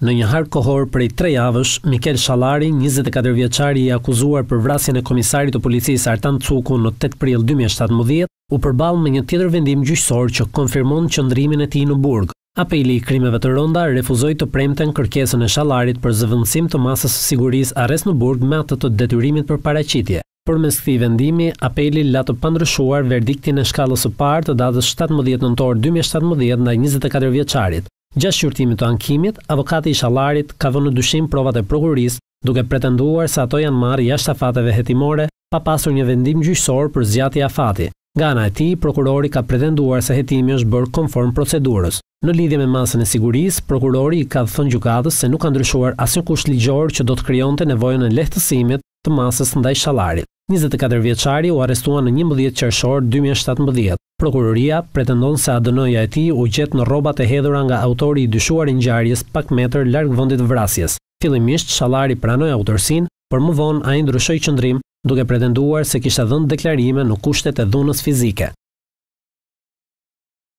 Në një harë kohor prej tre javësh, Mikel Shalari, 24 vjeqari i akuzuar për vrasjen e komisarit të policisë Artan Cuku në 8 pril 2017, u përbal me një tjetër vendim gjyqësor që konfirmon qëndrimin e ti në burg. Apeli i krimeve të rënda refuzoi të premten kërkesën e Shallarit për zëvendësim të masës së sigurisë arrest në burg me atë të detyrimit për paraqitje. Përmes këtij vendimi, apeli la të pandryshuar verdiktin e shkallës së parë të datës 17 nëntor 2017 ndaj 24 vjeçarit. Gjatë shqyrtimit të ankimit, avokati i Shallarit ka vënë në dyshim provat e prokurorisë, duke pretenduar se ato janë marrë jashtë afateve hetimore pa pasur një vendim gjyqësor për zgjatje afati. Nga ana e tij, prokurori ka pretenduar se hetimi është bërë konform procedurës. Në lidhje me masën e sigurisë, prokurori i ka thënë gjykatës se nuk ka ndryshuar asnjë kusht ligjor që do të krijonte nevojën e lehtësimit të masës ndaj Shallarit. 24 vjeçari u arrestua në 11 qershor 2017. Prokuroria pretendon se ADN-ja e tij u gjet në rrobat e hedhura nga autori i dyshuar i ngjarjes pak metër larg vendit të vrasjes. Fillimisht, shallari pranoi autorsin, por më vonë ai ndryshoi qendrim, duke pretenduar se kishte dhënë deklarime në kushtet e dhunës fizike.